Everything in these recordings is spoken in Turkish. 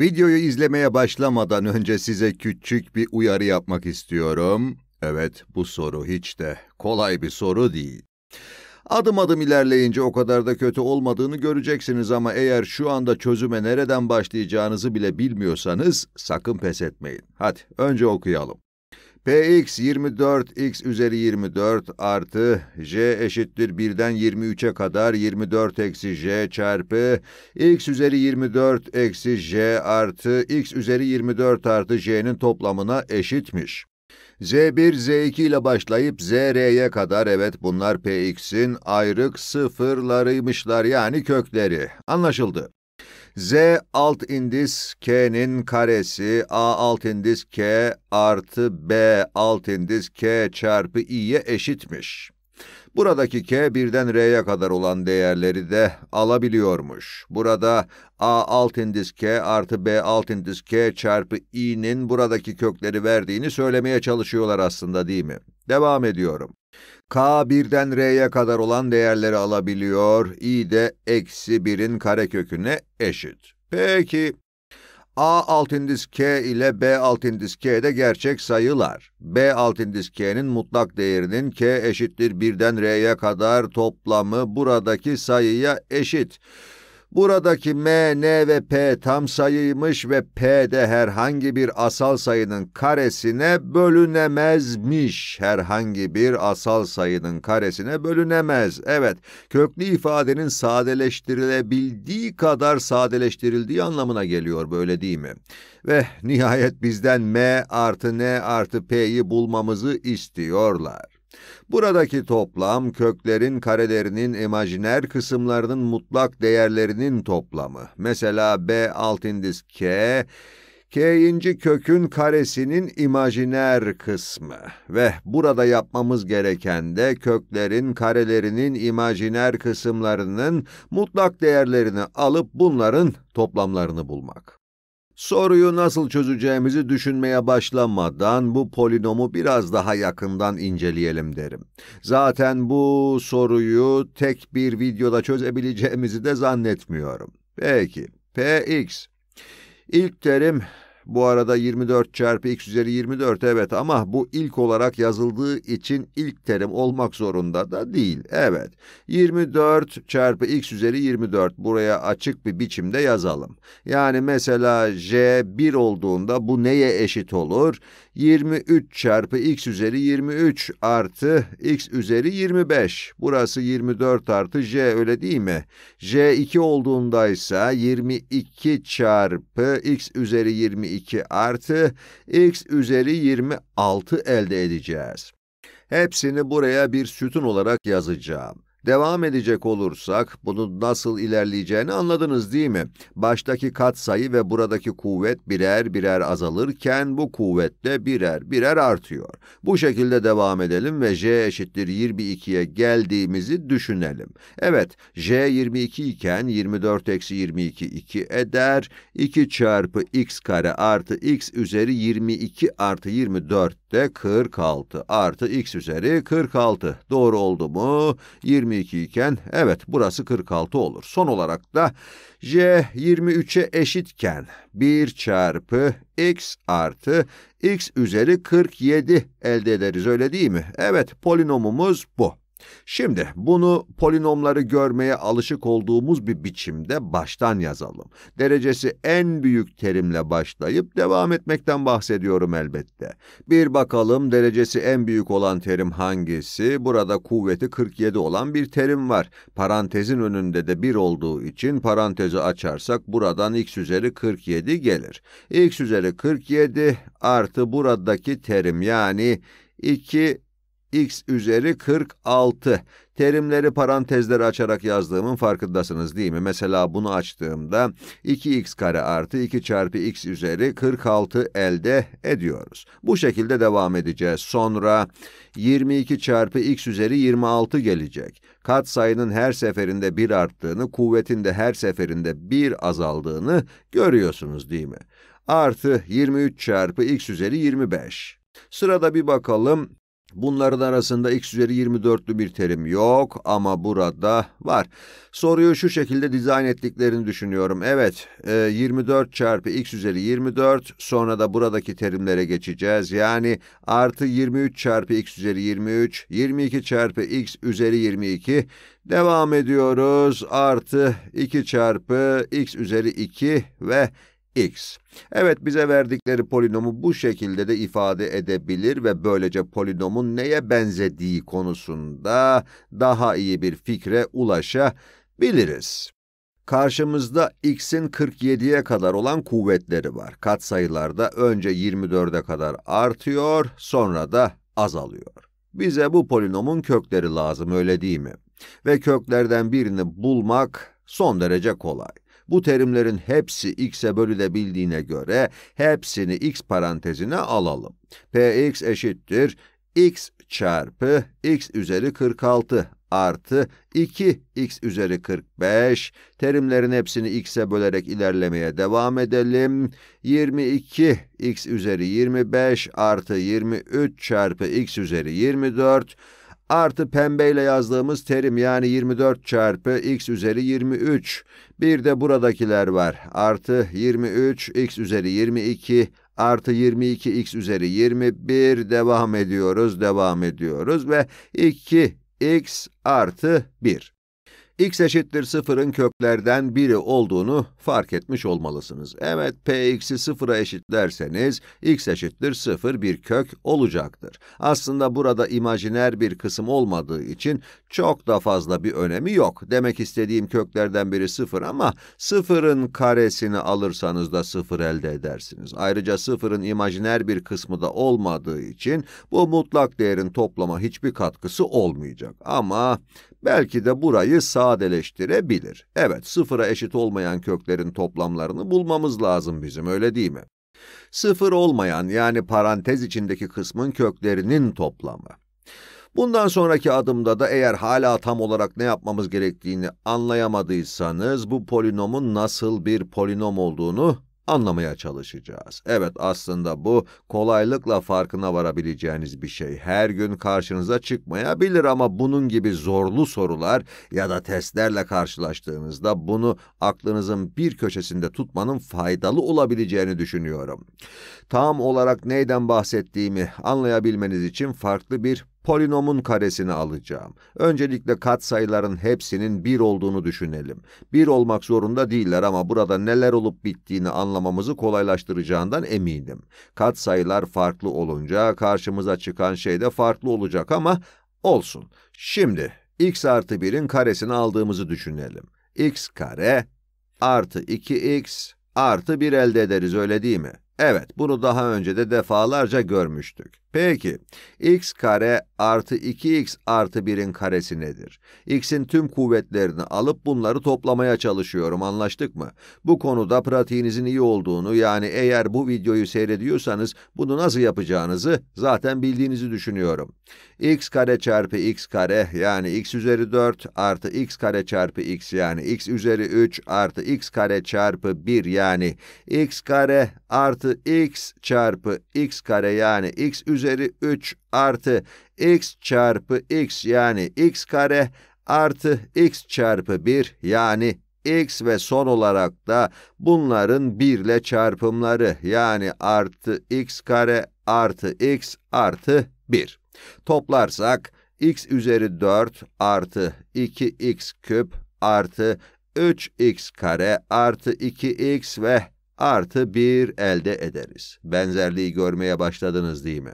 Videoyu izlemeye başlamadan önce size küçük bir uyarı yapmak istiyorum. Evet, bu soru hiç de kolay bir soru değil. Adım adım ilerleyince o kadar da kötü olmadığını göreceksiniz ama eğer şu anda çözüme nereden başlayacağınızı bile bilmiyorsanız sakın pes etmeyin. Hadi önce okuyalım. Px 24 x üzeri 24 artı j eşittir 1'den 23'e kadar 24 eksi j çarpı x üzeri 24 eksi j artı x üzeri 24 artı j'nin toplamına eşitmiş. Z1, Z2 ile başlayıp ZR'ye kadar evet bunlar Px'in ayrık sıfırlarıymışlar yani kökleri. Anlaşıldı. Z alt indis K'nin karesi A alt indis K artı B alt indis K çarpı i'ye eşitmiş. Buradaki K birden R'ye kadar olan değerleri de alabiliyormuş. Burada A alt indiz K artı B alt indiz K çarpı i'nin buradaki kökleri verdiğini söylemeye çalışıyorlar aslında değil mi? Devam ediyorum. K birden R'ye kadar olan değerleri alabiliyor. i de eksi 1'in kareköküne eşit. Peki, A alt indiz K ile B alt indiz K'de gerçek sayılar. B alt indiz K'nin mutlak değerinin K eşittir 1'den R'ye kadar toplamı buradaki sayıya eşit. Buradaki M, N ve P tam sayıymış ve P de herhangi bir asal sayının karesine bölünemezmiş. Herhangi bir asal sayının karesine bölünemez. Evet, köklü ifadenin sadeleştirilebildiği kadar sadeleştirildiği anlamına geliyor böyle değil mi? Ve nihayet bizden M artı N artı P'yi bulmamızı istiyorlar. Buradaki toplam köklerin karelerinin imajiner kısımlarının mutlak değerlerinin toplamı. Mesela B alt indis K, K'inci kökün karesinin imajiner kısmı ve burada yapmamız gereken de köklerin karelerinin imajiner kısımlarının mutlak değerlerini alıp bunların toplamlarını bulmak. Soruyu nasıl çözeceğimizi düşünmeye başlamadan bu polinomu biraz daha yakından inceleyelim derim. Zaten bu soruyu tek bir videoda çözebileceğimizi de zannetmiyorum. Peki, Px. İlk terim bu arada 24 çarpı x üzeri 24 evet ama bu ilk olarak yazıldığı için ilk terim olmak zorunda da değil. Evet 24 çarpı x üzeri 24 buraya açık bir biçimde yazalım. Yani mesela j 1 olduğunda bu neye eşit olur? 23 çarpı x üzeri 23 artı x üzeri 25. Burası 24 artı j öyle değil mi? j 2 olduğunda ise 22 çarpı x üzeri 22 artı x üzeri 26 elde edeceğiz. Hepsini buraya bir sütun olarak yazacağım. Devam edecek olursak bunun nasıl ilerleyeceğini anladınız değil mi? Baştaki katsayı ve buradaki kuvvet birer birer azalırken bu kuvvet de birer birer artıyor. Bu şekilde devam edelim ve j eşittir 22'ye geldiğimizi düşünelim. Evet, j 22 iken 24 eksi 22 2 eder. 2 çarpı x kare artı x üzeri 22 artı 24 de 46 artı x üzeri 46. Doğru oldu mu? 22 iken evet burası 46 olur. Son olarak da j 23'e eşitken 1 çarpı x artı x üzeri 47 elde ederiz öyle değil mi? Evet polinomumuz bu. Şimdi bunu polinomları görmeye alışık olduğumuz bir biçimde baştan yazalım. Derecesi en büyük terimle başlayıp devam etmekten bahsediyorum elbette. Bir bakalım derecesi en büyük olan terim hangisi? Burada kuvveti 47 olan bir terim var. Parantezin önünde de 1 olduğu için parantezi açarsak buradan x üzeri 47 gelir. x üzeri 47 artı buradaki terim yani 2 x üzeri 46. Terimleri parantezleri açarak yazdığımın farkındasınız değil mi? Mesela bunu açtığımda 2x kare artı 2 çarpı x üzeri 46 elde ediyoruz. Bu şekilde devam edeceğiz. Sonra 22 çarpı x üzeri 26 gelecek. Kat sayının her seferinde 1 arttığını, kuvvetin de her seferinde 1 azaldığını görüyorsunuz değil mi? Artı 23 çarpı x üzeri 25. Sırada bir bakalım Bunların arasında x üzeri 24'lü bir terim yok ama burada var. Soruyu şu şekilde dizayn ettiklerini düşünüyorum. Evet, 24 e, çarpı x üzeri 24 sonra da buradaki terimlere geçeceğiz. Yani artı 23 çarpı x üzeri 23, 22 çarpı x üzeri 22. Devam ediyoruz. Artı 2 çarpı x üzeri 2 ve x. Evet bize verdikleri polinomu bu şekilde de ifade edebilir ve böylece polinomun neye benzediği konusunda daha iyi bir fikre ulaşabiliriz. Karşımızda x'in 47'ye kadar olan kuvvetleri var. Katsayılarda önce 24'e kadar artıyor, sonra da azalıyor. Bize bu polinomun kökleri lazım öyle değil mi? Ve köklerden birini bulmak son derece kolay. Bu terimlerin hepsi x'e bölülebildiğine göre hepsini x parantezine alalım. px eşittir x çarpı x üzeri 46 artı 2x üzeri 45. Terimlerin hepsini x'e bölerek ilerlemeye devam edelim. 22x üzeri 25 artı 23 çarpı x üzeri 24 artı pembeyle yazdığımız terim yani 24 çarpı x üzeri 23. Bir de buradakiler var. Artı 23 x üzeri 22 artı 22 x üzeri 21 devam ediyoruz, devam ediyoruz ve 2 x artı 1 x eşittir 0'ın köklerden biri olduğunu fark etmiş olmalısınız. Evet, px'i 0'a eşitlerseniz, x eşittir 0 bir kök olacaktır. Aslında burada imajiner bir kısım olmadığı için çok da fazla bir önemi yok. Demek istediğim köklerden biri 0 ama 0'ın karesini alırsanız da 0 elde edersiniz. Ayrıca 0'ın imajiner bir kısmı da olmadığı için bu mutlak değerin toplama hiçbir katkısı olmayacak. Ama belki de burayı sağ sadeleştirebilir. Evet, sıfıra eşit olmayan köklerin toplamlarını bulmamız lazım bizim, öyle değil mi? Sıfır olmayan yani parantez içindeki kısmın köklerinin toplamı. Bundan sonraki adımda da eğer hala tam olarak ne yapmamız gerektiğini anlayamadıysanız bu polinomun nasıl bir polinom olduğunu anlamaya çalışacağız. Evet aslında bu kolaylıkla farkına varabileceğiniz bir şey. Her gün karşınıza çıkmayabilir ama bunun gibi zorlu sorular ya da testlerle karşılaştığınızda bunu aklınızın bir köşesinde tutmanın faydalı olabileceğini düşünüyorum. Tam olarak neyden bahsettiğimi anlayabilmeniz için farklı bir Polinomun karesini alacağım. Öncelikle katsayıların hepsinin bir olduğunu düşünelim. Bir olmak zorunda değiller ama burada neler olup bittiğini anlamamızı kolaylaştıracağından eminim. Katsayılar farklı olunca karşımıza çıkan şey de farklı olacak ama olsun. Şimdi x artı 1'in karesini aldığımızı düşünelim. x kare artı 2x artı 1 elde ederiz öyle değil mi? Evet, bunu daha önce de defalarca görmüştük. Peki, x kare artı 2x artı 1'in karesi nedir? x'in tüm kuvvetlerini alıp bunları toplamaya çalışıyorum, anlaştık mı? Bu konuda pratiğinizin iyi olduğunu, yani eğer bu videoyu seyrediyorsanız bunu nasıl yapacağınızı zaten bildiğinizi düşünüyorum. x kare çarpı x kare yani x üzeri 4 artı x kare çarpı x yani x üzeri 3 artı x kare çarpı 1 yani x kare artı x çarpı x kare yani x üzeri üzeri 3 artı x çarpı x yani x kare artı x çarpı 1 yani x ve son olarak da bunların 1 ile çarpımları yani artı x kare artı x artı 1. Toplarsak x üzeri 4 artı 2x küp artı 3x kare artı 2x ve artı 1 elde ederiz. Benzerliği görmeye başladınız değil mi?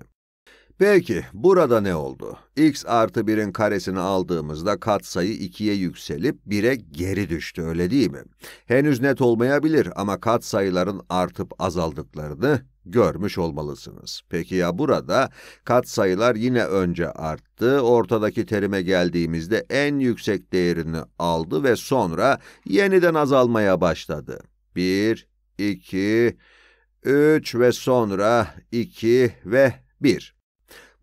Peki, burada ne oldu? x artı 1'in karesini aldığımızda katsayı 2'ye yükselip 1'e geri düştü, öyle değil mi? Henüz net olmayabilir ama katsayıların artıp azaldıklarını görmüş olmalısınız. Peki ya burada katsayılar yine önce arttı, ortadaki terime geldiğimizde en yüksek değerini aldı ve sonra yeniden azalmaya başladı. 1, 2, 3 ve sonra 2 ve 1.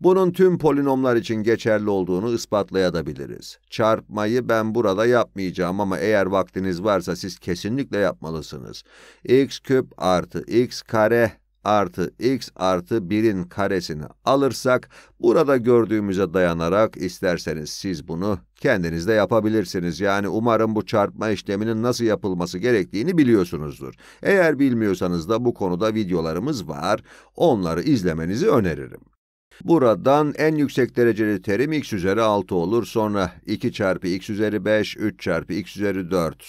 Bunun tüm polinomlar için geçerli olduğunu ispatlayabiliriz. Çarpmayı ben burada yapmayacağım ama eğer vaktiniz varsa siz kesinlikle yapmalısınız. x küp artı x kare artı x artı 1'in karesini alırsak, burada gördüğümüze dayanarak isterseniz siz bunu kendiniz de yapabilirsiniz. Yani umarım bu çarpma işleminin nasıl yapılması gerektiğini biliyorsunuzdur. Eğer bilmiyorsanız da bu konuda videolarımız var, onları izlemenizi öneririm. Buradan en yüksek dereceli terim x üzeri 6 olur. Sonra 2 çarpı x üzeri 5, 3 çarpı x üzeri 4.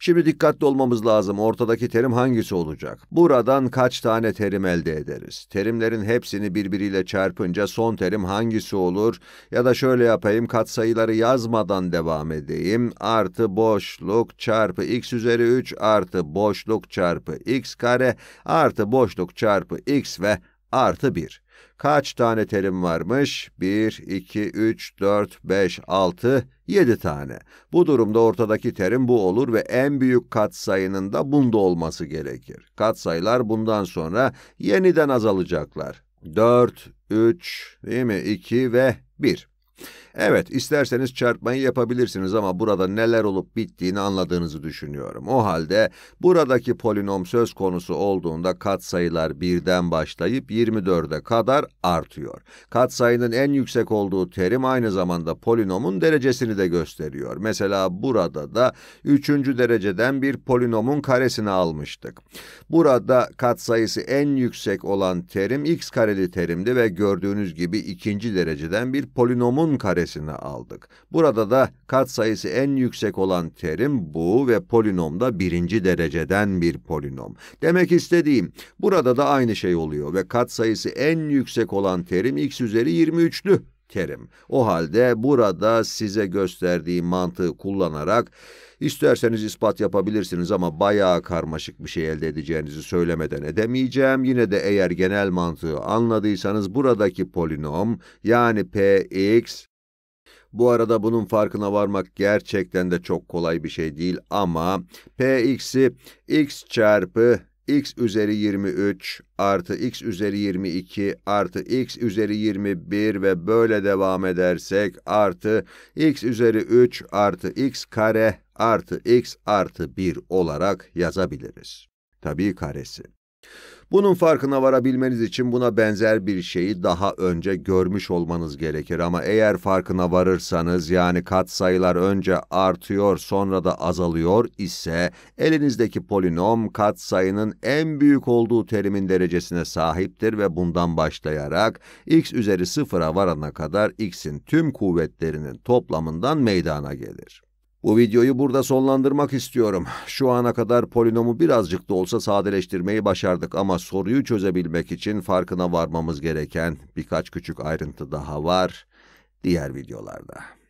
Şimdi dikkatli olmamız lazım. Ortadaki terim hangisi olacak? Buradan kaç tane terim elde ederiz? Terimlerin hepsini birbiriyle çarpınca son terim hangisi olur? Ya da şöyle yapayım, katsayıları yazmadan devam edeyim. Artı boşluk çarpı x üzeri 3 artı boşluk çarpı x kare artı boşluk çarpı x ve artı 1. Kaç tane terim varmış? 1, 2, 3, 4, 5, 6, 7 tane. Bu durumda ortadaki terim bu olur ve en büyük katsayının da bunda olması gerekir. Katsayılar bundan sonra yeniden azalacaklar. 4, 3, değil mi? 2 ve 1. Evet, isterseniz çarpmayı yapabilirsiniz ama burada neler olup bittiğini anladığınızı düşünüyorum. O halde buradaki polinom söz konusu olduğunda katsayılar birden başlayıp 24'e kadar artıyor. Katsayının en yüksek olduğu terim aynı zamanda polinomun derecesini de gösteriyor. Mesela burada da üçüncü dereceden bir polinomun karesini almıştık. Burada katsayısı en yüksek olan terim x kareli terimdi ve gördüğünüz gibi ikinci dereceden bir polinomun karesi karesini aldık. Burada da katsayısı en yüksek olan terim bu ve polinomda birinci dereceden bir polinom. Demek istediğim, burada da aynı şey oluyor ve katsayısı en yüksek olan terim x üzeri 23'lü terim. O halde burada size gösterdiğim mantığı kullanarak isterseniz ispat yapabilirsiniz ama bayağı karmaşık bir şey elde edeceğinizi söylemeden edemeyeceğim. Yine de eğer genel mantığı anladıysanız buradaki polinom yani px bu arada bunun farkına varmak gerçekten de çok kolay bir şey değil ama px'i x çarpı x üzeri 23 artı x üzeri 22 artı x üzeri 21 ve böyle devam edersek artı x üzeri 3 artı x kare artı x artı 1 olarak yazabiliriz. Tabii karesi. Bunun farkına varabilmeniz için buna benzer bir şeyi daha önce görmüş olmanız gerekir ama eğer farkına varırsanız yani katsayılar önce artıyor sonra da azalıyor ise elinizdeki polinom katsayının en büyük olduğu terimin derecesine sahiptir ve bundan başlayarak x üzeri sıfıra varana kadar x'in tüm kuvvetlerinin toplamından meydana gelir. Bu videoyu burada sonlandırmak istiyorum. Şu ana kadar polinomu birazcık da olsa sadeleştirmeyi başardık ama soruyu çözebilmek için farkına varmamız gereken birkaç küçük ayrıntı daha var diğer videolarda.